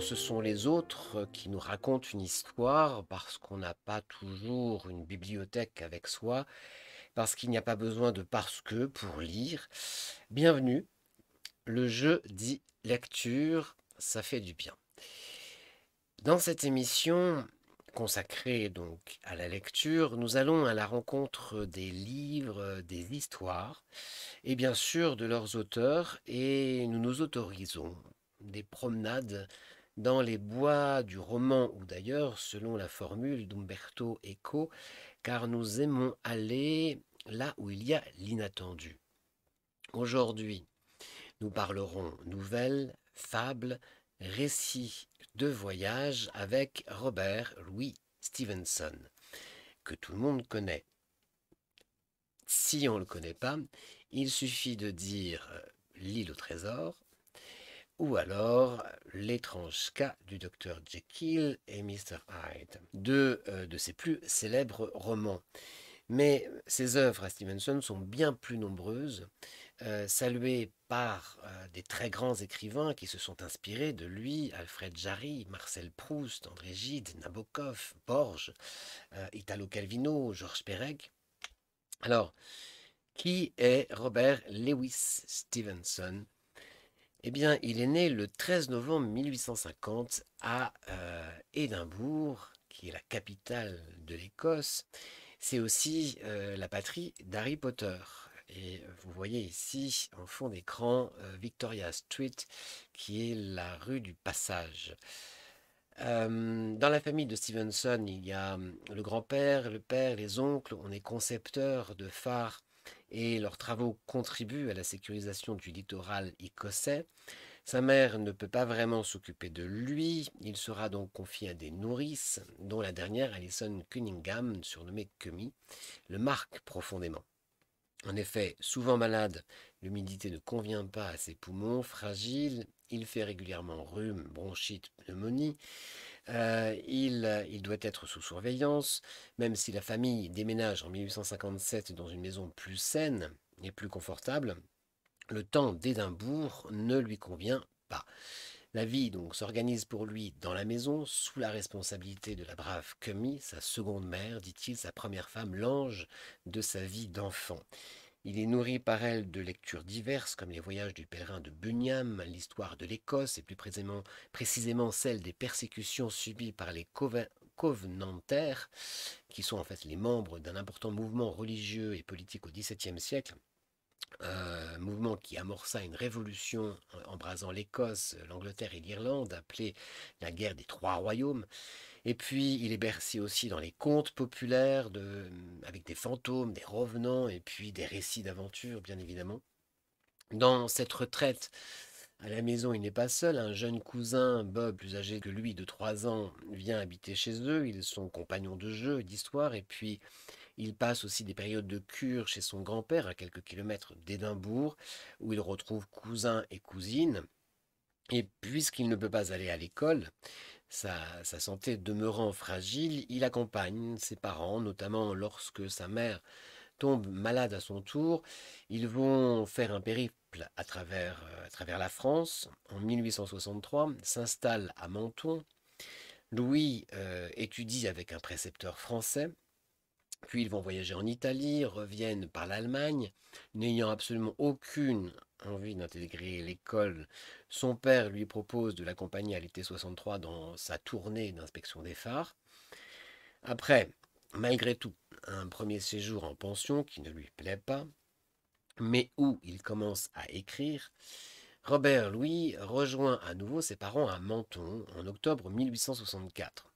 ce sont les autres euh, qui nous racontent une histoire, parce qu'on n'a pas toujours une bibliothèque avec soi, parce qu'il n'y a pas besoin de parce que pour lire. Bienvenue, le jeu dit lecture, ça fait du bien. Dans cette émission consacrée donc à la lecture, nous allons à la rencontre des livres, des histoires et bien sûr de leurs auteurs et nous nous autorisons des promenades dans les bois du roman ou d'ailleurs, selon la formule d'Umberto Eco, car nous aimons aller là où il y a l'inattendu. Aujourd'hui, nous parlerons nouvelles, fables, récits de voyage avec Robert Louis Stevenson, que tout le monde connaît. Si on ne le connaît pas, il suffit de dire euh, L'île au trésor ou alors l'étrange cas du docteur Jekyll et Mr. Hyde, deux euh, de ses plus célèbres romans. Mais ses œuvres à Stevenson sont bien plus nombreuses, euh, saluées par euh, des très grands écrivains qui se sont inspirés de lui, Alfred Jarry, Marcel Proust, André Gide, Nabokov, Borges, Italo Calvino, Georges Perec. Alors, qui est Robert Lewis Stevenson eh bien, il est né le 13 novembre 1850 à euh, Édimbourg, qui est la capitale de l'Écosse. C'est aussi euh, la patrie d'Harry Potter. Et euh, vous voyez ici, en fond d'écran, Victoria Street, qui est la rue du passage. dans la famille de Stevenson, il y a hum, le grand-père, le père, les oncles, on est concepteur de phares et leurs travaux contribuent à la sécurisation du littoral écossais. Sa mère ne peut pas vraiment s'occuper de lui, il sera donc confié à des nourrices, dont la dernière, Alison Cunningham, surnommée Cummy, le marque profondément. En effet, souvent malade, l'humidité ne convient pas à ses poumons fragiles, il fait régulièrement rhume, bronchite, pneumonie. Euh, euh, il, doit être sous surveillance, même si la famille déménage en 1857 dans une maison plus saine et plus confortable, le temps d'Édimbourg ne lui convient pas. La vie donc s'organise pour lui dans la maison, sous la responsabilité de la brave Camille, sa seconde mère, dit-il, sa première femme, l'ange de sa vie d'enfant. Il est nourri par elle de lectures diverses, comme les voyages du pèlerin de Bunyam, l'histoire de l'Écosse et plus précisément, précisément celle des persécutions subies par les covenantaires, qui sont en fait les membres d'un important mouvement religieux et politique au XVIIe siècle. Euh, mouvement qui amorça une révolution embrasant l'Écosse, l'Angleterre et l'Irlande, appelée la guerre des Trois Royaumes, et puis, il est bercé aussi dans les contes populaires de, mmh, avec des fantômes, des revenants et puis des récits d'aventure, bien évidemment. Dans cette retraite, à la maison, il n'est pas seul. Un jeune cousin, Bob, plus âgé que lui, de 3 ans, vient habiter chez eux. Ils sont compagnons de jeu et d'histoire. Et puis, il passe aussi des périodes de cure chez son grand-père, à quelques kilomètres d'Édimbourg, où il retrouve cousin et cousine. Et puisqu'il ne peut pas aller à l'école, sa, santé demeurant fragile, il accompagne ses parents, notamment lorsque sa mère tombe malade à son tour. Ils vont faire un périple à travers, euh, la France. En 1863, s'installe à Menton. Louis euh, étudie avec un précepteur français. Puis ils vont voyager en Italie, reviennent par l'Allemagne, n'ayant absolument aucune envie d'intégrer l'école son père lui propose de l'accompagner à l'été 63 dans sa tournée d'inspection des phares. Après, malgré tout, un premier séjour en pension qui ne lui plaît pas, mais où il commence à écrire, Robert Louis rejoint à nouveau ses parents à Menton en octobre 1864.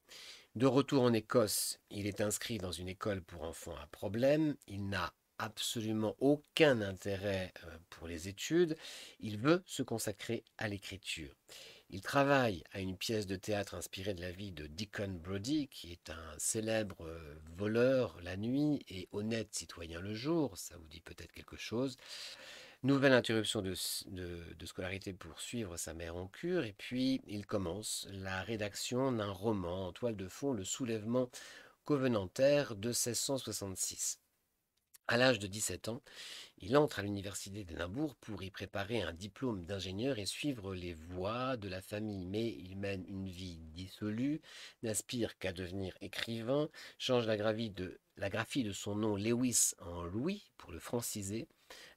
De retour en Écosse, il est inscrit dans une école pour enfants à problème. Il n'a absolument aucun intérêt euh, pour les études, il veut se consacrer à l'écriture. Il travaille à une pièce de théâtre inspirée de la vie de Deacon Brody, qui est un célèbre euh, voleur la nuit et honnête citoyen le jour, ça vous dit peut-être quelque chose. Nouvelle interruption de, de, scolarité pour suivre sa mère en cure, et puis il commence la rédaction d'un roman en toile de fond, Le soulèvement covenantaire de 1666. À l'âge de 17 ans, il entre à l'université d'Édimbourg pour y préparer un diplôme d'ingénieur et suivre les voies de la famille, mais il mène une vie dissolue, n'aspire qu'à devenir écrivain, change la, de, la graphie de son nom Lewis en Louis pour le franciser,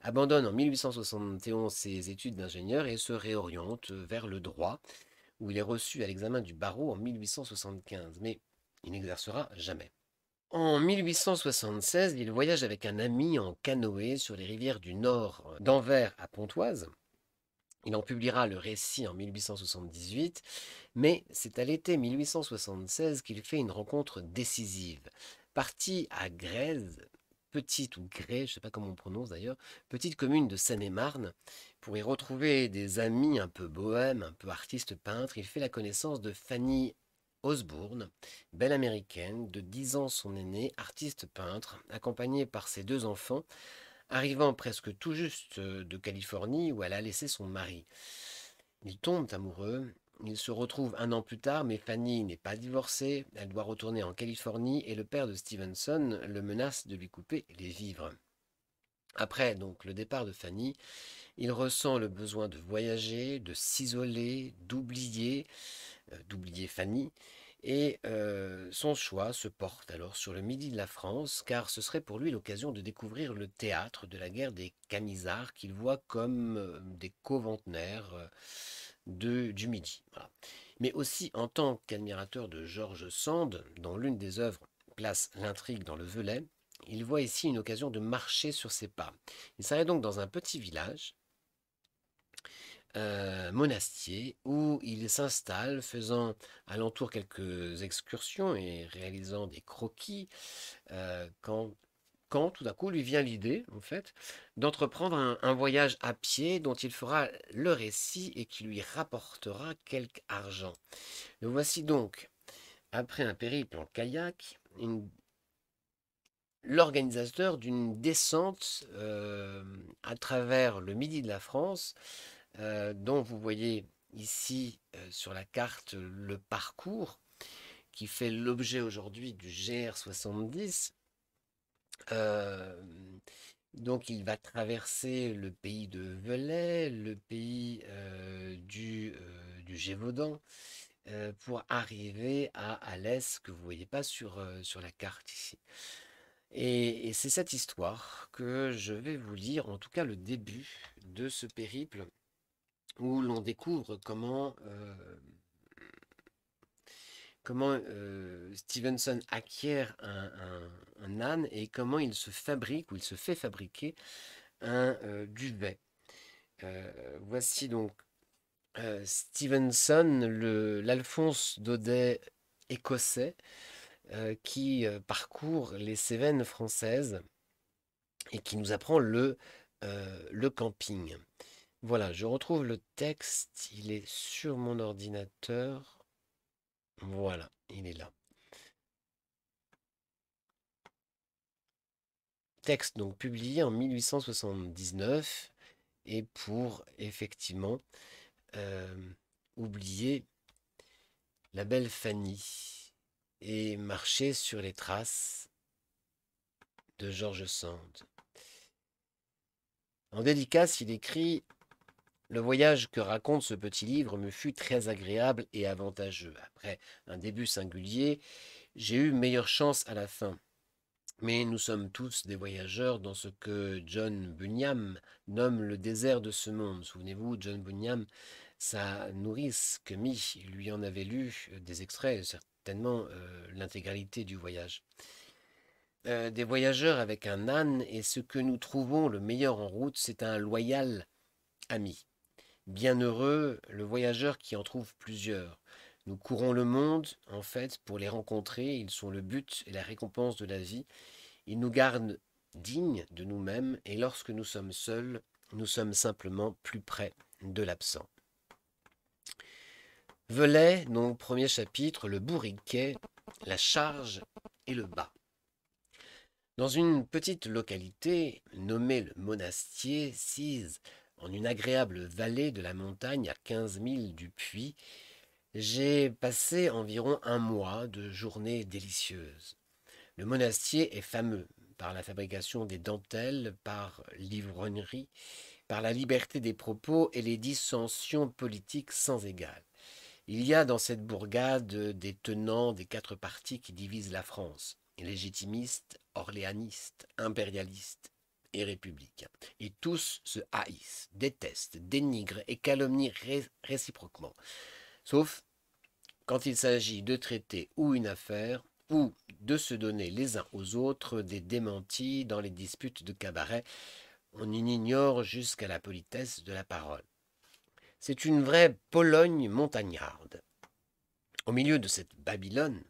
abandonne en 1871 ses études d'ingénieur et se réoriente vers le droit, où il est reçu à l'examen du barreau en 1875, mais il n'exercera jamais. En 1876, il voyage avec un ami en canoë sur les rivières du Nord euh, d'Anvers à Pontoise. Il en publiera le récit en 1878, mais c'est à l'été 1876 qu'il fait une rencontre décisive. Parti à Grèze, petite ou Grèze, je ne sais pas comment on prononce d'ailleurs, petite commune de Seine-et-Marne, pour y retrouver des amis un peu bohèmes, un peu artistes peintres, il fait la connaissance de Fanny Osbourne, belle américaine, de 10 ans son aînée, artiste peintre, accompagnée par ses deux enfants, arrivant presque tout juste euh, de Californie où elle a laissé son mari. Ils tombent amoureux, ils se retrouvent un an plus tard, mais Fanny n'est pas divorcée, elle doit retourner en Californie et le père de Stevenson le menace de lui couper les vivres. Après donc le départ de Fanny, il ressent le besoin de voyager, de s'isoler, d'oublier, euh, d'oublier Fanny, et euh, son choix se porte alors sur le midi de la France, car ce serait pour lui l'occasion de découvrir le théâtre de la guerre des Camisards qu'il voit comme euh, des coventenaires du midi. Mais aussi en tant qu'admirateur de Georges Sand, dont l'une des œuvres place l'intrigue dans le Velay, il voit ici une occasion de marcher sur ses pas. Il s'arrête donc dans un petit village euh, monastier où il s'installe, faisant alentour quelques excursions et réalisant des croquis, euh, quand, quand, tout d'un coup lui vient l'idée, en fait, d'entreprendre un, voyage à pied dont il fera le récit et qui lui rapportera quelque argent. Nous voici donc, après un périple en kayak, l'organisateur d'une descente euh, à travers le midi de la France, euh, dont vous voyez ici euh, sur la carte le parcours qui fait l'objet aujourd'hui du GR70. Euh, donc il va traverser le pays de Velay, le pays du, Gévaudan, pour arriver à Alès, que vous ne voyez pas sur, sur la carte ici. et c'est cette histoire que je vais vous lire, en tout cas le début de ce périple où l'on découvre comment, euh, comment euh, Stevenson acquiert un, âne et comment il se fabrique ou il se fait fabriquer un euh, duvet. voici donc Stevenson, l'Alphonse Daudet écossais, qui parcourt les Cévennes françaises et qui nous apprend le camping. Voilà, je retrouve le texte, il est sur mon ordinateur. Voilà, il est là. Texte donc publié en 1879 et pour effectivement euh, oublier la belle Fanny et marcher sur les traces de Georges Sand. En dédicace, il écrit le voyage que raconte ce petit livre me fut très agréable et avantageux. Après un début singulier, j'ai eu meilleure chance à la fin. Mais nous sommes tous des voyageurs dans ce que John Bunyan nomme le désert de ce monde. Souvenez-vous, John Bunyan, sa nourrice, Kemi, lui en avait lu euh, des extraits, certainement euh, l'intégralité du voyage. Euh, des voyageurs avec un âne, et ce que nous trouvons le meilleur en route, c'est un loyal ami. Bienheureux, le voyageur qui en trouve plusieurs. Nous courons le monde, en fait, pour les rencontrer. Ils sont le but et la récompense de la vie. Ils nous gardent dignes de nous-mêmes et lorsque nous sommes seuls, nous sommes simplement plus près de l'absent. Velay, dans le premier chapitre, le bourriquet, la charge et le bas. Dans une petite localité nommée le Monastier, Sise, en une agréable vallée de la montagne à quinze milles du puits, j'ai passé environ un mois de journées délicieuses. Le monastier est fameux par la fabrication des dentelles, par l'ivronnerie, par la liberté des propos et les dissensions politiques sans égale. Il y a dans cette bourgade des tenants des quatre partis qui divisent la France, légitimistes, orléanistes, impérialistes, et républicains. Et tous se haïssent, détestent, dénigrent et calomnient réciproquement. Sauf quand il s'agit de traiter ou une affaire ou de se donner les uns aux autres des démentis dans les disputes de cabaret, on y ignore jusqu'à la politesse de la parole. C'est une vraie Pologne montagnarde. Au milieu de cette Babylone,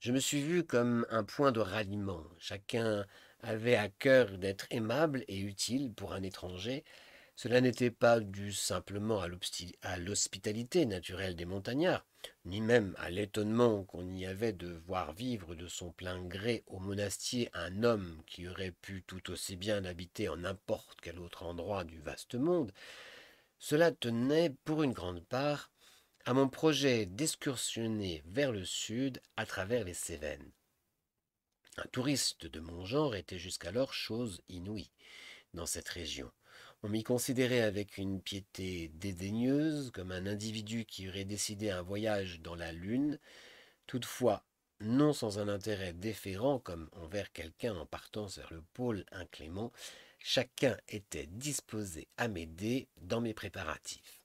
je me suis vu comme un point de ralliement, chacun avait à cœur d'être aimable et utile pour un étranger, cela n'était pas dû simplement à l'hospitalité naturelle des montagnards, ni même à l'étonnement qu'on y avait de voir vivre de son plein gré au monastier un homme qui aurait pu tout aussi bien habiter en n'importe quel autre endroit du vaste monde. Cela tenait, pour une grande part, à mon projet d'excursionner vers le sud à travers les Cévennes. Un touriste de mon genre était jusqu'alors chose inouïe dans cette région. On m'y considérait avec une piété dédaigneuse, comme un individu qui aurait décidé un voyage dans la Lune, toutefois non sans un intérêt déférent comme envers quelqu'un en partant vers le pôle inclément, chacun était disposé à m'aider dans mes préparatifs.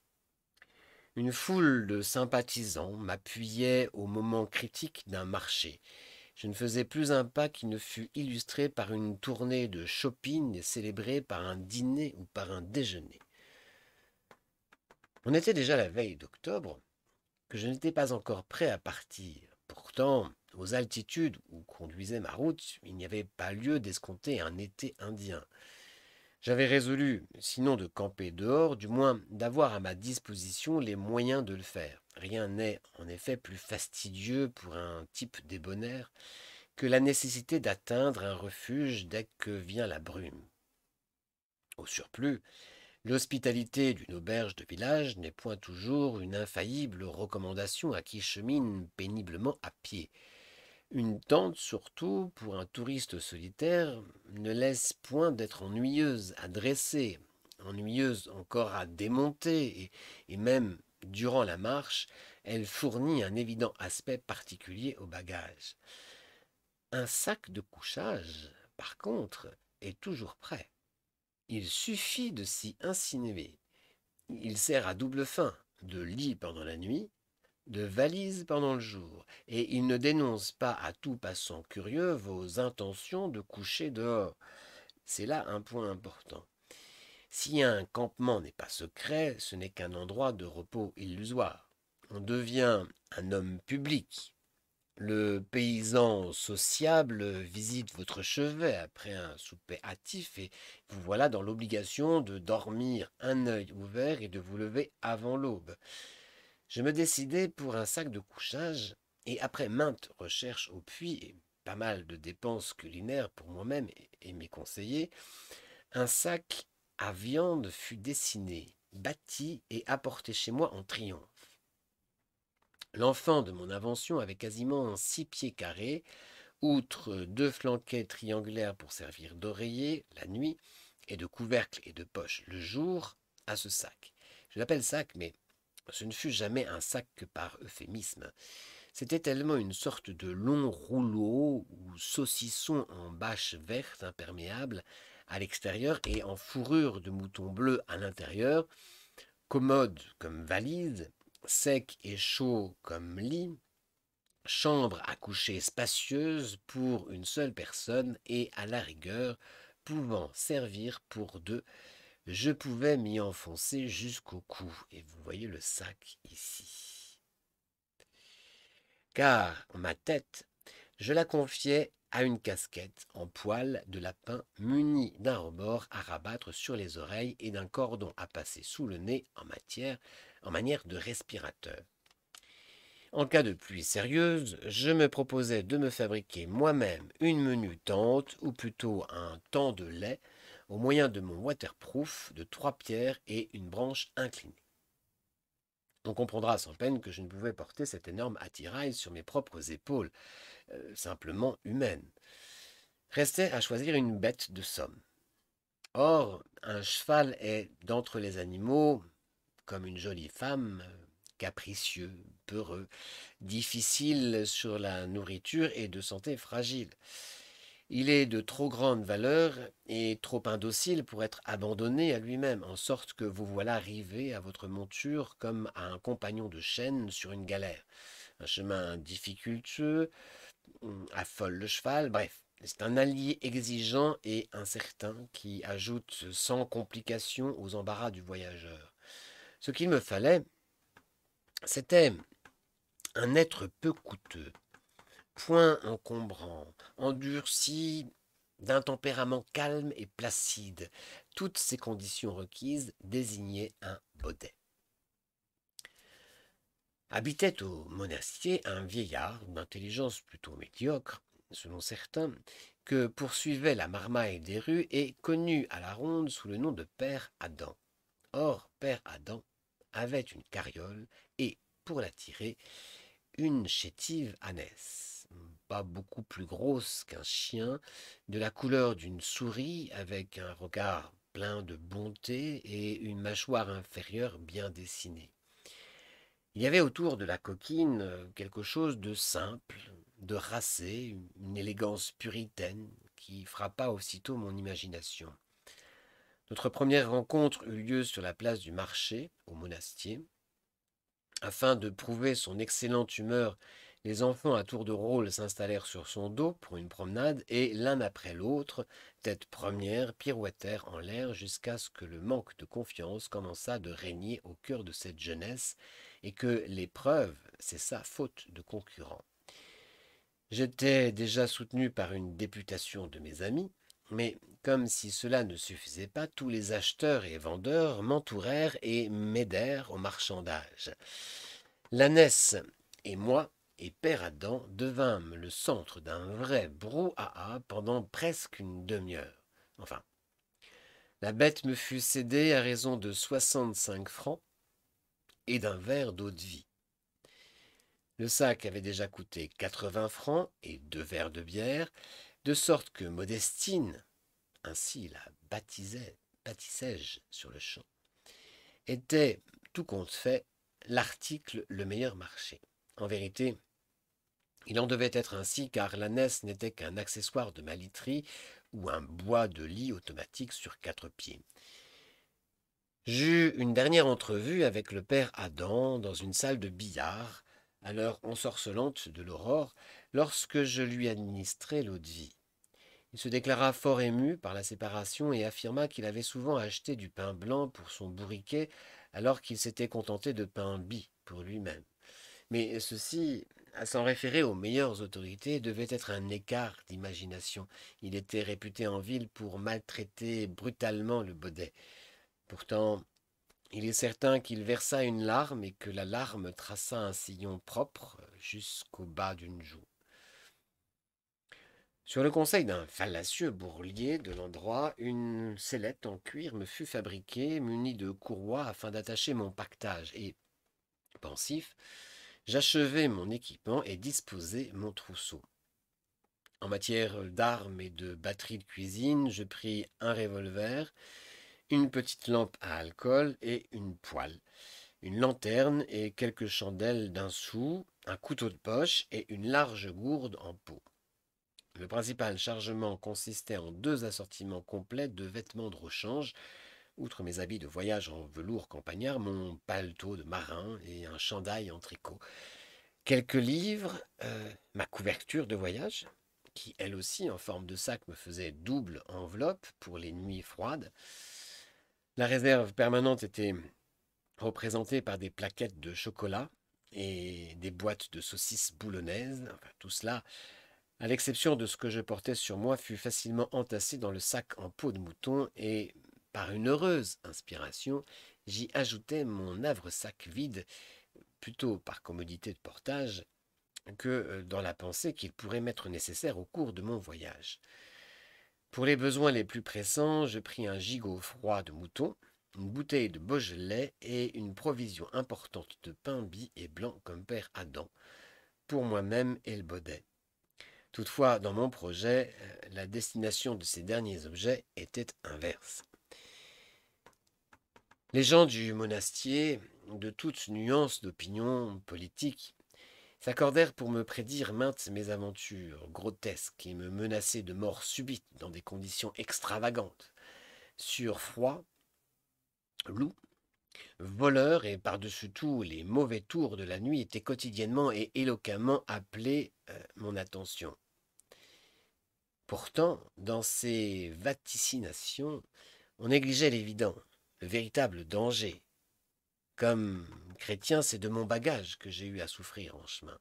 Une foule de sympathisants m'appuyait au moment critique d'un marché. Je ne faisais plus un pas qui ne fût illustré par une tournée de shopping et célébré par un dîner ou par un déjeuner. On était déjà la veille d'octobre, que je n'étais pas encore prêt à partir. Pourtant, aux altitudes où conduisait ma route, il n'y avait pas lieu d'escompter un été indien. J'avais résolu, sinon de camper dehors, du moins d'avoir à ma disposition les moyens de le faire. Rien n'est en effet plus fastidieux pour un type débonnaire que la nécessité d'atteindre un refuge dès que vient la brume. Au surplus, l'hospitalité d'une auberge de village n'est point toujours une infaillible recommandation à qui chemine péniblement à pied. Une tente, surtout, pour un touriste solitaire, ne laisse point d'être ennuyeuse à dresser, ennuyeuse encore à démonter, et, même durant la marche, elle fournit un évident aspect particulier au bagage. Un sac de couchage, par contre, est toujours prêt. Il suffit de s'y insinuer. Il sert à double fin, de lit pendant la nuit de valise pendant le jour, et il ne dénonce pas à tout passant curieux vos intentions de coucher dehors. C'est là un point important. Si un campement n'est pas secret, ce n'est qu'un endroit de repos illusoire. On devient un homme public. Le paysan sociable visite votre chevet après un souper hâtif et vous voilà dans l'obligation de dormir un œil ouvert et de vous lever avant l'aube. Je me décidai pour un sac de couchage, et après maintes recherches au puits et pas mal de dépenses culinaires pour moi-même et mes conseillers, un sac à viande fut dessiné, bâti et apporté chez moi en triomphe. L'enfant de mon invention avait quasiment six pieds carrés, outre deux flanquets triangulaires pour servir d'oreiller la nuit, et de couvercle et de poche le jour, à ce sac. Je l'appelle sac, mais ce ne fut jamais un sac que par euphémisme. C'était tellement une sorte de long rouleau ou saucisson en bâche verte imperméable à l'extérieur et en fourrure de mouton bleu à l'intérieur, commode comme valise, sec et chaud comme lit, chambre à coucher spacieuse pour une seule personne et à la rigueur pouvant servir pour deux, je pouvais m'y enfoncer jusqu'au cou, et vous voyez le sac ici. Car ma tête, je la confiais à une casquette en poil de lapin munie d'un rebord à rabattre sur les oreilles et d'un cordon à passer sous le nez en, matière, en manière de respirateur. En cas de pluie sérieuse, je me proposais de me fabriquer moi-même une menu tente, ou plutôt un temps de lait, au moyen de mon waterproof de trois pierres et une branche inclinée. On comprendra sans peine que je ne pouvais porter cet énorme attirail sur mes propres épaules, euh, simplement humaines. Restait à choisir une bête de somme. Or, un cheval est, d'entre les animaux, comme une jolie femme, capricieux, peureux, difficile sur la nourriture et de santé fragile. Il est de trop grande valeur et trop indocile pour être abandonné à lui-même, en sorte que vous voilà arrivé à votre monture comme à un compagnon de chaîne sur une galère. Un chemin difficultueux, hum, affole le cheval, bref. C'est un allié exigeant et incertain qui ajoute sans complication aux embarras du voyageur. Ce qu'il me fallait, c'était un être peu coûteux, point encombrant, endurci d'un tempérament calme et placide. Toutes ces conditions requises désignaient un baudet. Habitait au monastier un vieillard d'intelligence plutôt médiocre, selon certains, que poursuivait la marmaille des rues et connu à la ronde sous le nom de Père Adam. Or, Père Adam avait une carriole et, pour la tirer, une chétive ânesse pas beaucoup plus grosse qu'un chien, de la couleur d'une souris, avec un regard plein de bonté et une mâchoire inférieure bien dessinée. Il y avait autour de la coquine euh, quelque chose de simple, de racé, une élégance puritaine qui frappa aussitôt mon imagination. Notre première rencontre eut lieu sur la place du marché, au monastier. Afin de prouver son excellente humeur les enfants à tour de rôle s'installèrent sur son dos pour une promenade et, l'un après l'autre, tête première, pirouettèrent en l'air jusqu'à ce que le manque de confiance commença de régner au cœur de cette jeunesse et que l'épreuve, c'est sa faute de concurrent. J'étais déjà soutenu par une députation de mes amis, mais comme si cela ne suffisait pas, tous les acheteurs et vendeurs m'entourèrent et m'aidèrent au marchandage. L'ânesse et moi et Père Adam devînmes le centre d'un vrai brouhaha pendant presque une demi-heure. Enfin, la bête me fut cédée à raison de 65 francs et d'un verre d'eau-de-vie. Le sac avait déjà coûté 80 francs et deux verres de bière, de sorte que Modestine, ainsi la baptisait bâtissais-je sur le champ, était, tout compte fait, l'article le meilleur marché. En vérité, il en devait être ainsi car l'ânesse n'était qu'un accessoire de maliterie ou un bois de lit automatique sur quatre pieds. J'eus une dernière entrevue avec le père Adam dans une salle de billard, à l'heure ensorcelante de l'aurore, lorsque je lui administrai l'eau de vie. Il se déclara fort ému par la séparation et affirma qu'il avait souvent acheté du pain blanc pour son bourriquet alors qu'il s'était contenté de pain bi pour lui-même. Mais ceci à s'en référer aux meilleures autorités devait être un écart d'imagination. Il était réputé en ville pour maltraiter brutalement le baudet. Pourtant, il est certain qu'il versa une larme et que la larme traça un sillon propre jusqu'au bas d'une joue. Sur le conseil d'un fallacieux bourlier de l'endroit, une sellette en cuir me fut fabriquée, munie de courroies afin d'attacher mon pactage, et, pensif, J'achevais mon équipement et disposai mon trousseau. En matière d'armes et de batteries de cuisine, je pris un revolver, une petite lampe à alcool et une poêle, une lanterne et quelques chandelles d'un sou, un couteau de poche et une large gourde en peau. Le principal chargement consistait en deux assortiments complets de vêtements de rechange, Outre mes habits de voyage en velours campagnard, mon paletot de marin et un chandail en tricot. Quelques livres, euh, ma couverture de voyage, qui elle aussi en forme de sac me faisait double enveloppe pour les nuits froides. La réserve permanente était représentée par des plaquettes de chocolat et des boîtes de saucisses boulonnaises. tout cela, à l'exception de ce que je portais sur moi, fut facilement entassé dans le sac en peau de mouton et par une heureuse inspiration, j'y ajoutai mon havre-sac vide, plutôt par commodité de portage que euh, dans la pensée qu'il pourrait m'être nécessaire au cours de mon voyage. Pour les besoins les plus pressants, je pris un gigot froid de mouton, une bouteille de Beaujolais et une provision importante de pain bis et blanc comme père Adam, pour moi-même et le baudet. Toutefois, dans mon projet, euh, la destination de ces derniers objets était inverse. Les gens du monastier, de toutes nuances d'opinion politique, s'accordèrent pour me prédire maintes mésaventures grotesques et me menaçaient de mort subite dans des conditions extravagantes, sur froid, loup, voleur et par-dessus tout les mauvais tours de la nuit étaient quotidiennement et éloquemment appelés euh, mon attention. Pourtant, dans ces vaticinations, on négligeait l'évident, le véritable danger. Comme chrétien, c'est de mon bagage que j'ai eu à souffrir en chemin.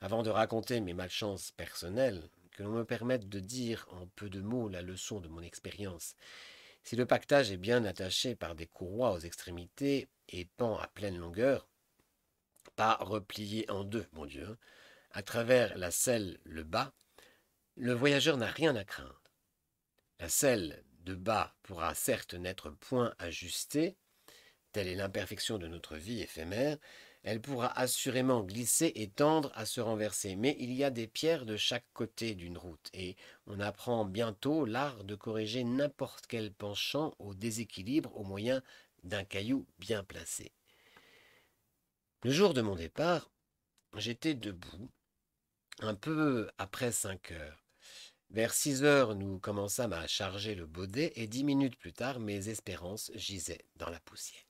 Avant de raconter mes malchances personnelles, que l'on me permette de dire en peu de mots la leçon de mon expérience. Si le pactage est bien attaché par des courroies aux extrémités et pend à pleine longueur, pas replié en deux, mon Dieu, hein. à travers la selle le bas, le voyageur n'a rien à craindre. La selle de bas pourra certes n'être point ajustée, telle est l'imperfection de notre vie éphémère, elle pourra assurément glisser et tendre à se renverser, mais il y a des pierres de chaque côté d'une route, et on apprend bientôt l'art de corriger n'importe quel penchant au déséquilibre au moyen d'un caillou bien placé. Le jour de mon départ, j'étais debout, un peu après cinq heures. Vers six heures, nous commençâmes à charger le baudet et dix minutes plus tard, mes espérances gisaient dans la poussière.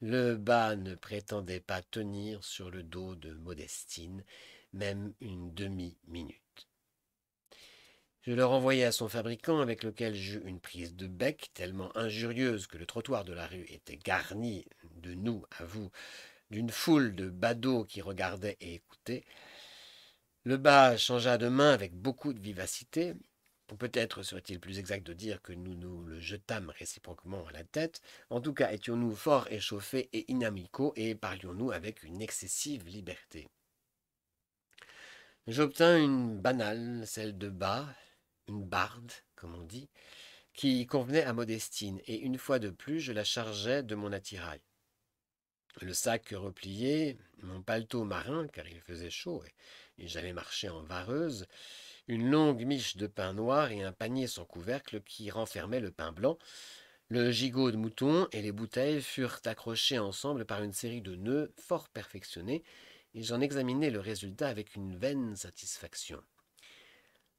Le bas ne prétendait pas tenir sur le dos de Modestine, même une demi-minute. Je le renvoyai à son fabricant, avec lequel j'eus une prise de bec tellement injurieuse que le trottoir de la rue était garni, de nous à vous, d'une foule de badauds qui regardaient et écoutaient. Le bas changea de main avec beaucoup de vivacité, peut-être serait-il plus exact de dire que nous nous le jetâmes réciproquement à la tête, en tout cas étions-nous fort échauffés et inamicaux, et parlions-nous avec une excessive liberté. J'obtins une banale, celle de bas, une barde, comme on dit, qui convenait à Modestine, et une fois de plus je la chargeais de mon attirail. Le sac replié, mon paletot marin, car il faisait chaud, et J'allais marcher en vareuse, une longue miche de pain noir et un panier sans couvercle qui renfermait le pain blanc. Le gigot de mouton et les bouteilles furent accrochés ensemble par une série de nœuds fort perfectionnés, et j'en examinai le résultat avec une vaine satisfaction.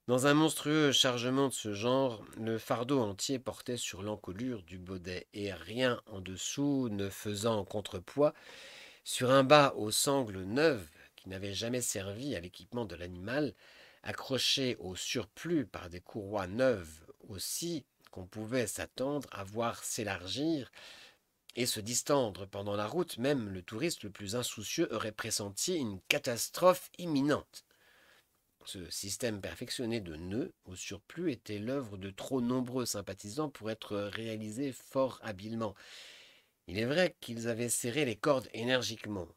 Dans un monstrueux chargement de ce genre, le fardeau entier portait sur l'encolure du baudet, et rien en dessous ne faisant contrepoids, sur un bas aux sangles neuves n'avait jamais servi à l'équipement de l'animal, accroché au surplus par des courroies neuves aussi, qu'on pouvait s'attendre à voir s'élargir et se distendre pendant la route, même le touriste le plus insoucieux aurait pressenti une catastrophe imminente. Ce système perfectionné de nœuds, au surplus, était l'œuvre de trop nombreux sympathisants pour être réalisé fort habilement. Il est vrai qu'ils avaient serré les cordes énergiquement,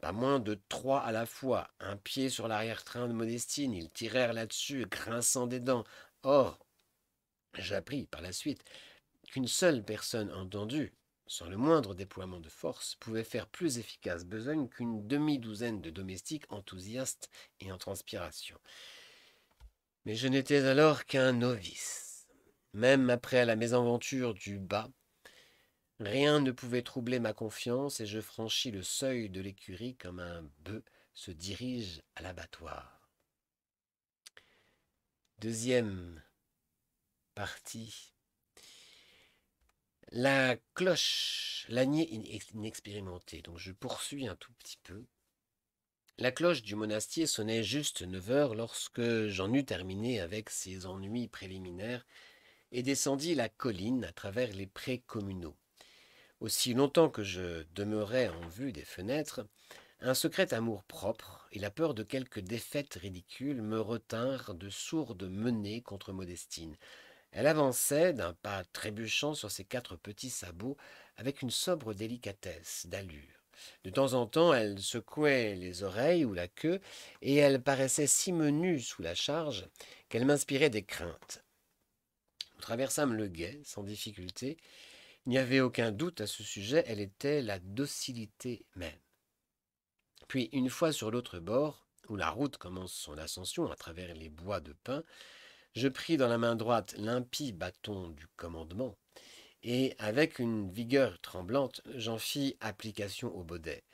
pas moins de trois à la fois, un pied sur l'arrière-train de Modestine, ils tirèrent là-dessus, grinçant des dents. Or, j'appris par la suite qu'une seule personne entendue, sans le moindre déploiement de force, pouvait faire plus efficace besogne qu'une demi-douzaine de domestiques enthousiastes et en transpiration. Mais je n'étais alors qu'un novice. Même après la mésaventure du bas, Rien ne pouvait troubler ma confiance et je franchis le seuil de l'écurie comme un bœuf se dirige à l'abattoir. Deuxième partie. La cloche, l'année inexpérimentée. Donc je poursuis un tout petit peu. La cloche du monastier sonnait juste neuf heures lorsque j'en eus terminé avec ces ennuis préliminaires et descendis la colline à travers les prés communaux aussi longtemps que je demeurais en vue des fenêtres, un secret amour-propre et la peur de quelques défaites ridicules me retinrent de sourdes menées contre Modestine. Elle avançait d'un pas trébuchant sur ses quatre petits sabots avec une sobre délicatesse d'allure. De temps en temps, elle secouait les oreilles ou la queue, et elle paraissait si menue sous la charge qu'elle m'inspirait des craintes. Nous traversâmes le guet sans difficulté, n'y avait aucun doute à ce sujet, elle était la docilité même. Puis, une fois sur l'autre bord, où la route commence son ascension à travers les bois de pins, je pris dans la main droite l'impie bâton du commandement, et avec une vigueur tremblante, j'en fis application au baudet.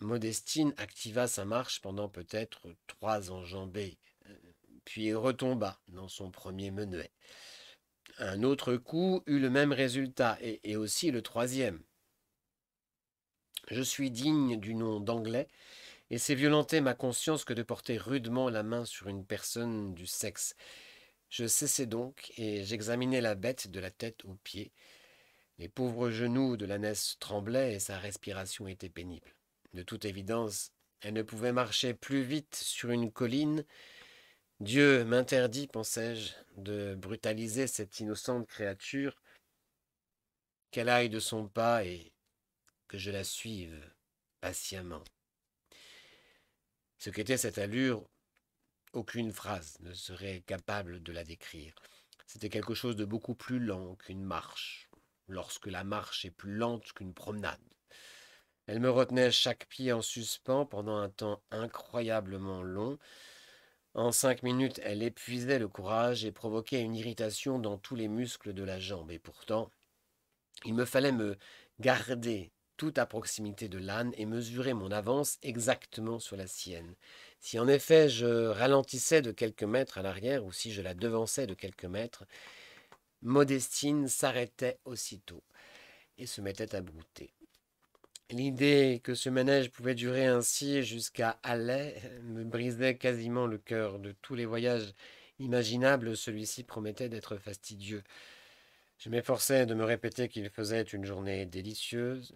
Modestine activa sa marche pendant peut-être trois enjambées, euh, puis retomba dans son premier menuet. Un autre coup eut le même résultat, et, aussi le troisième. Je suis digne du nom d'anglais, et c'est violenter ma conscience que de porter rudement la main sur une personne du sexe. Je cessai donc, et j'examinai la bête de la tête aux pieds. Les pauvres genoux de l'ânesse tremblaient, et sa respiration était pénible. De toute évidence, elle ne pouvait marcher plus vite sur une colline Dieu m'interdit, pensais-je, de brutaliser cette innocente créature, qu'elle aille de son pas et que je la suive patiemment. Ce qu'était cette allure, aucune phrase ne serait capable de la décrire. C'était quelque chose de beaucoup plus lent qu'une marche, lorsque la marche est plus lente qu'une promenade. Elle me retenait chaque pied en suspens pendant un temps incroyablement long, en cinq minutes, elle épuisait le courage et provoquait une irritation dans tous les muscles de la jambe. Et pourtant, il me fallait me garder tout à proximité de l'âne et mesurer mon avance exactement sur la sienne. Si en effet je ralentissais de quelques mètres à l'arrière ou si je la devançais de quelques mètres, Modestine s'arrêtait aussitôt et se mettait à brouter. L'idée que ce manège pouvait durer ainsi jusqu'à Allais euh, me brisait quasiment le cœur. De tous les voyages imaginables, celui-ci promettait d'être fastidieux. Je m'efforçais de me répéter qu'il faisait une journée délicieuse.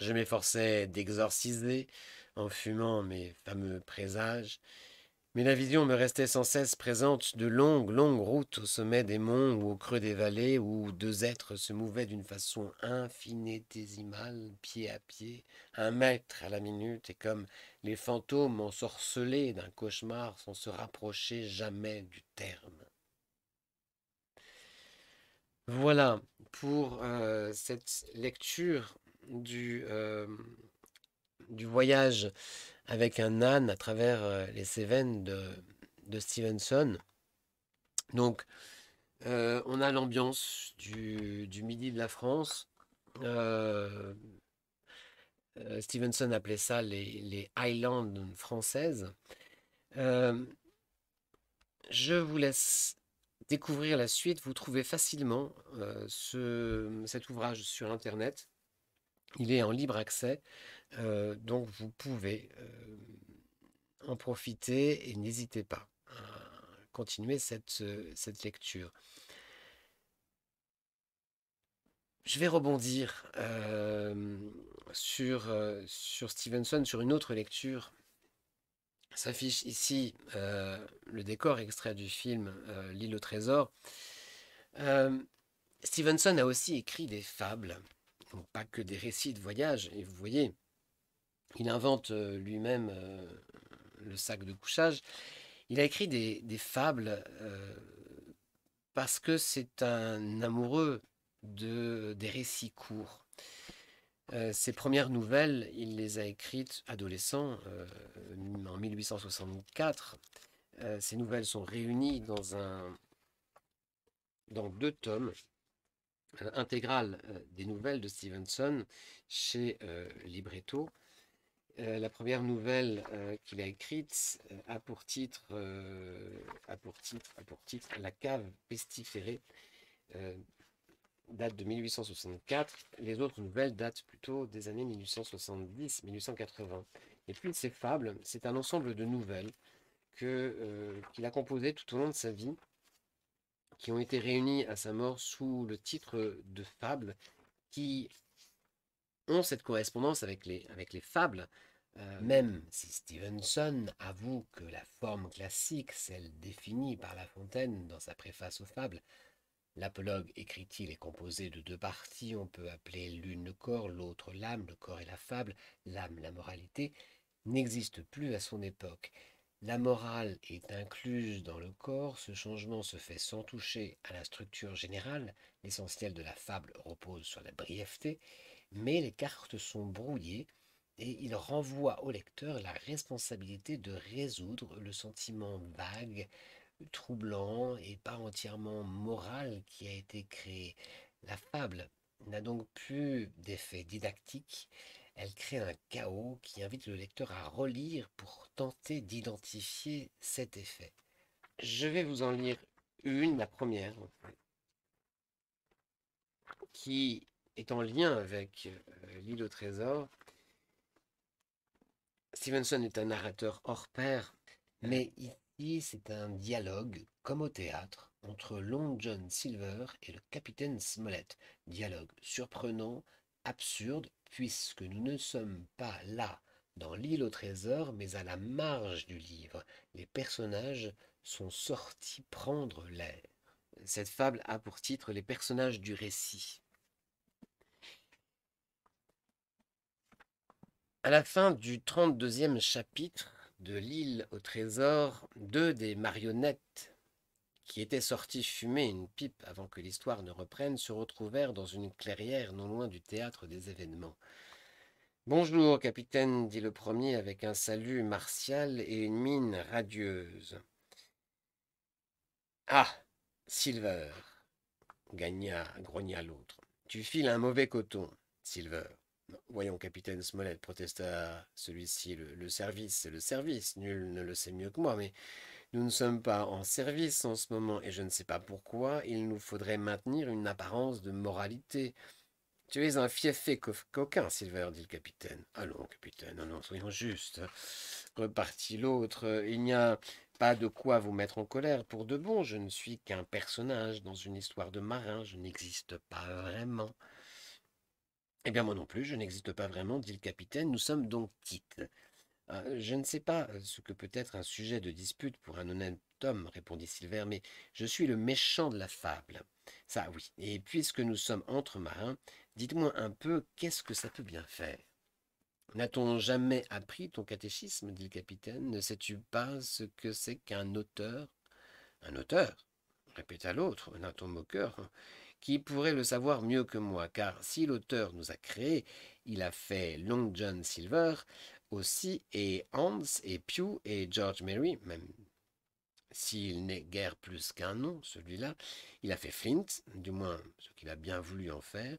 Je m'efforçais d'exorciser en fumant mes fameux présages. Mais la vision me restait sans cesse présente de longues, longues routes au sommet des monts ou au creux des vallées où deux êtres se mouvaient d'une façon infinitésimale, pied à pied, un mètre à la minute, et comme les fantômes ensorcelés d'un cauchemar sans se rapprocher jamais du terme. Voilà pour euh, cette lecture du, euh, du voyage avec un âne à travers euh, les Cévennes de, Stevenson. Donc, euh, on a l'ambiance du, midi de la France. Euh, Stevenson appelait ça les, Highlands françaises. je vous laisse découvrir la suite. Vous trouvez facilement cet ouvrage sur Internet. Il est en libre accès. Euh, donc vous pouvez euh, en profiter et n'hésitez pas à continuer cette, euh, cette lecture. Je vais rebondir sur, Stevenson, sur une autre lecture. S'affiche ici le décor extrait du film L'île au trésor. Stevenson a aussi écrit des fables, pas que des récits de voyage, et vous voyez, il invente euh, lui-même euh, le sac de couchage. Il a écrit des, fables euh, parce que c'est un amoureux de, des récits courts. ses premières nouvelles, il les a écrites adolescent en 1864. ces nouvelles sont réunies dans, un, dans deux tomes intégrales des nouvelles de Stevenson chez Libretto. Euh, la première nouvelle euh, qu'il a écrite euh, a, pour titre, pour titre, pour titre La cave pestiférée, date de 1864. Les autres nouvelles datent plutôt des années 1870-1880. Et puis ces fables, c'est un ensemble de nouvelles qu'il a composées tout au long de sa vie, qui ont été réunies à sa mort sous le titre de fables, qui ont cette correspondance avec les, avec les fables. Euh, même mm. si Stevenson avoue que la forme classique, celle définie par La Fontaine dans sa préface aux fables, l'apologue, écrit-il, est composé de deux parties, on peut appeler l'une le corps, l'autre l'âme, le corps et la fable, l'âme la moralité, n'existe plus à son époque. La morale est incluse dans le corps, ce changement se fait sans toucher à la structure générale, l'essentiel de la fable repose sur la brièveté, mais les cartes sont brouillées et il renvoie au lecteur la responsabilité de résoudre le sentiment vague, troublant et pas entièrement moral qui a été créé. La fable n'a donc plus d'effet didactique, elle crée un chaos qui invite le lecteur à relire pour tenter d'identifier cet effet. Je vais vous en lire une, la première, qui est en lien avec euh, l'île au trésor. Stevenson est un narrateur hors pair, mais ici c'est un dialogue, comme au théâtre, entre Long John Silver et le capitaine Smollett. Dialogue surprenant, absurde, puisque nous ne sommes pas là dans l'île au trésor, mais à la marge du livre. Les personnages sont sortis prendre l'air. Cette fable a pour titre Les personnages du récit. À la fin du 32e chapitre de l'île au trésor, deux des marionnettes qui étaient sortis fumer une pipe avant que l'histoire ne reprenne, se retrouvèrent dans une clairière non loin du théâtre des événements. Bonjour, capitaine, dit le premier avec un salut martial et une mine radieuse. Ah, Silver, gagna, grogna l'autre. Tu files un mauvais coton, Silver. Voyons, capitaine Smollett, protesta celui-ci. Le, le service, c'est le service. Nul ne le sait mieux que moi, mais nous ne sommes pas en service en ce moment et je ne sais pas pourquoi il nous faudrait maintenir une apparence de moralité. Tu es un fief coquin, Silver, dit le capitaine. Allons, capitaine, allons, soyons justes. Repartit l'autre. Il n'y a pas de quoi vous mettre en colère. Pour de bon, je ne suis qu'un personnage dans une histoire de marin. Je n'existe pas vraiment. Eh bien, moi non plus, je n'existe pas vraiment, dit le capitaine. Nous sommes donc quittes. Euh, je ne sais pas euh, ce que peut être un sujet de dispute pour un honnête homme, répondit Silver, mais je suis le méchant de la fable. Ça, oui. Et puisque nous sommes entre marins, dites-moi un peu qu'est-ce que ça peut bien faire. N'a-t-on jamais appris ton catéchisme dit le capitaine. Ne sais-tu pas ce que c'est qu'un auteur Un auteur répéta l'autre d'un ton moqueur. Qui pourrait le savoir mieux que moi Car si l'auteur nous a créés, il a fait Long John Silver, aussi, et Hans, et Pew, et George Mary, même s'il n'est guère plus qu'un nom, celui-là, il a fait Flint, du moins ce qu'il a bien voulu en faire,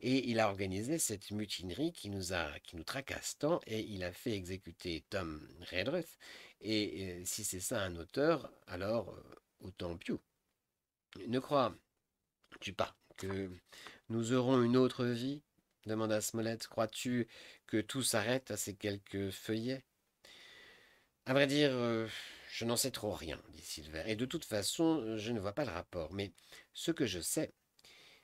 et il a organisé cette mutinerie qui nous, a, qui nous tracasse tant, et il a fait exécuter Tom Redruth, et, si c'est ça un auteur, alors euh, autant Pew. Ne crois-tu pas que nous aurons une autre vie demanda Smollett. Crois-tu que tout s'arrête à ces quelques feuillets À vrai dire, euh, je n'en sais trop rien, dit Silver, et de toute façon, je ne vois pas le rapport. Mais ce que je sais,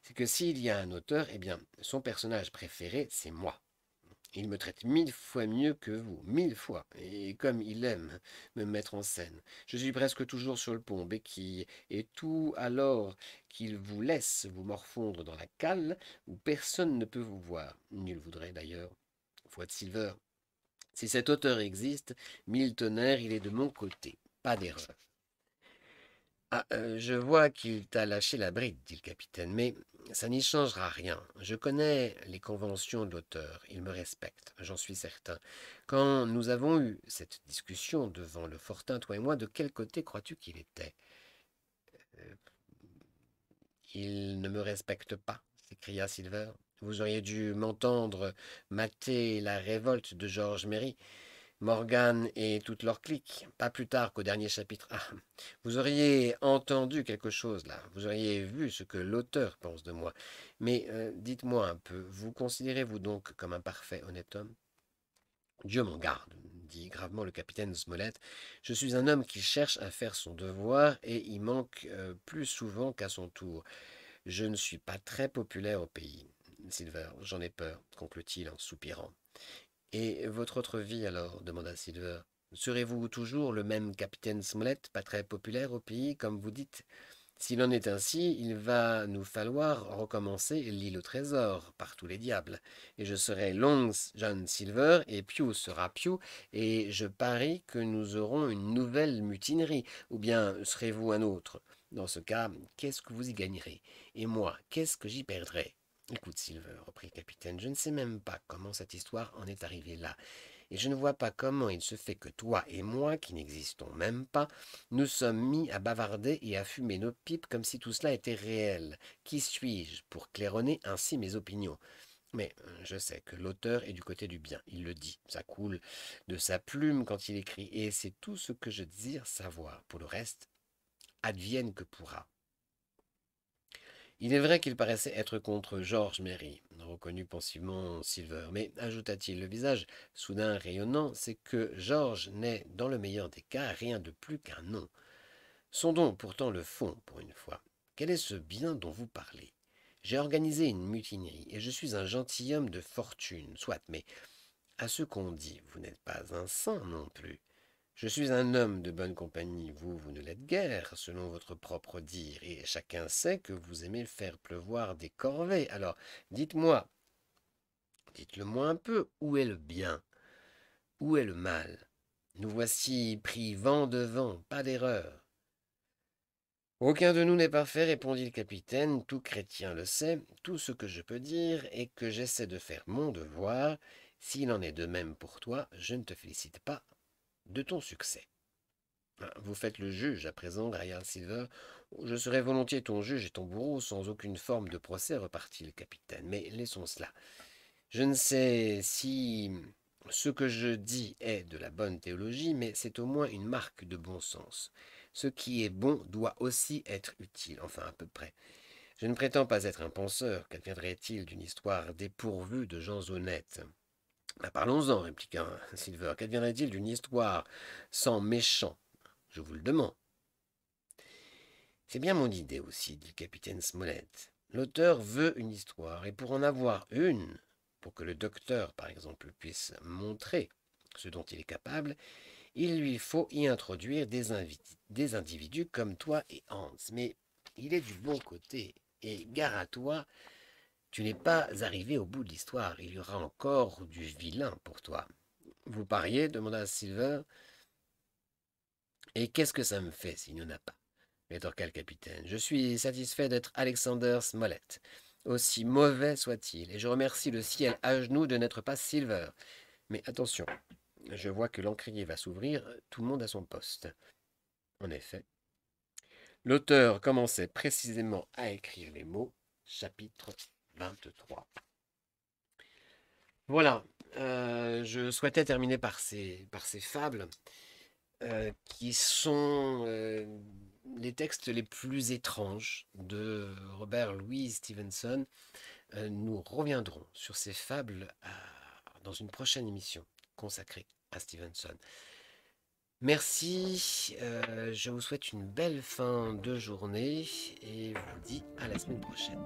c'est que s'il y a un auteur, eh bien, son personnage préféré, c'est moi. Il me traite mille fois mieux que vous, mille fois, et comme il aime me mettre en scène. Je suis presque toujours sur le pont, béquille, et tout alors qu'il vous laisse vous morfondre dans la cale où personne ne peut vous voir. Nul voudrait d'ailleurs. Foi de Silver. Si cet auteur existe, mille tonnerres, il est de mon côté. Pas d'erreur. Ah, euh, je vois qu'il t'a lâché la bride, dit le capitaine, mais ça n'y changera rien. Je connais les conventions de l'auteur, il me respecte, j'en suis certain. Quand nous avons eu cette discussion devant le fortin, toi et moi, de quel côté crois-tu qu'il était euh, Il ne me respecte pas, s'écria Silver. Vous auriez dû m'entendre mater la révolte de George Merry. » Morgan et toute leur clique, pas plus tard qu'au dernier chapitre. Ah, vous auriez entendu quelque chose là, vous auriez vu ce que l'auteur pense de moi. Mais euh, dites-moi un peu, vous considérez-vous donc comme un parfait honnête homme Dieu m'en garde, dit gravement le capitaine Smollett. Je suis un homme qui cherche à faire son devoir et y manque euh, plus souvent qu'à son tour. Je ne suis pas très populaire au pays. Silver, j'en ai peur, conclut-il en soupirant. Et votre autre vie alors demanda Silver. Serez-vous toujours le même capitaine Smollett, pas très populaire au pays, comme vous dites S'il en est ainsi, il va nous falloir recommencer l'île au trésor, par tous les diables. Et je serai Long John Silver, et Pew sera Pew, et je parie que nous aurons une nouvelle mutinerie, ou bien serez-vous un autre Dans ce cas, qu'est-ce que vous y gagnerez Et moi, qu'est-ce que j'y perdrai Écoute, Silver, reprit le capitaine, je ne sais même pas comment cette histoire en est arrivée là, et je ne vois pas comment il se fait que toi et moi, qui n'existons même pas, nous sommes mis à bavarder et à fumer nos pipes comme si tout cela était réel. Qui suis-je pour claironner ainsi mes opinions mais euh, je sais que l'auteur est du côté du bien, il le dit, ça coule de sa plume quand il écrit, et c'est tout ce que je désire savoir. Pour le reste, advienne que pourra. Il est vrai qu'il paraissait être contre Georges Mary, reconnu pensivement Silver, mais, ajouta-t-il, le visage soudain rayonnant, c'est que Georges n'est, dans le meilleur des cas, rien de plus qu'un nom. don, pourtant le fond, pour une fois. Quel est ce bien dont vous parlez J'ai organisé une mutinerie, et je suis un gentilhomme de fortune, soit, mais à ce qu'on dit, vous n'êtes pas un saint non plus. Je suis un homme de bonne compagnie, vous, vous ne l'êtes guère, selon votre propre dire, et chacun sait que vous aimez faire pleuvoir des corvées. Alors, dites-moi, dites-le-moi un peu, où est le bien Où est le mal Nous voici pris vent devant, pas d'erreur. Aucun de nous n'est parfait, répondit le capitaine, tout chrétien le sait, tout ce que je peux dire est que j'essaie de faire mon devoir, s'il en est de même pour toi, je ne te félicite pas, de ton succès. Ah, vous faites le juge à présent, Graham Silver. Je serai volontiers ton juge et ton bourreau sans aucune forme de procès, repartit le capitaine. Mais laissons cela. Je ne sais si ce que je dis est de la bonne théologie, mais c'est au moins une marque de bon sens. Ce qui est bon doit aussi être utile, enfin à peu près. Je ne prétends pas être un penseur, qu'adviendrait-il d'une histoire dépourvue de gens honnêtes bah, parlons-en, répliqua Silver. Qu'adviendrait-il d'une histoire sans méchant Je vous le demande. C'est bien mon idée aussi, dit le capitaine Smollett. L'auteur veut une histoire, et pour en avoir une, pour que le docteur, par exemple, puisse montrer ce dont il est capable, il lui faut y introduire des, des individus comme toi et Hans. Mais il est du bon côté, et gare à toi tu n'es pas arrivé au bout de l'histoire, il y aura encore du vilain pour toi. Vous pariez demanda Silver. Et qu'est-ce que ça me fait s'il n'y en a pas rétorqua le capitaine. Je suis satisfait d'être Alexander Smollett, aussi mauvais soit-il, et je remercie le ciel à genoux de n'être pas Silver. Mais attention, je vois que l'encrier va s'ouvrir, tout le monde à son poste. En effet, l'auteur commençait précisément à écrire les mots chapitre voilà, euh, je souhaitais terminer par ces, par ces fables euh, qui sont euh, les textes les plus étranges de Robert Louis Stevenson. nous reviendrons sur ces fables dans une prochaine émission consacrée à Stevenson. Merci, je vous souhaite une belle fin de journée et vous dis à la semaine prochaine.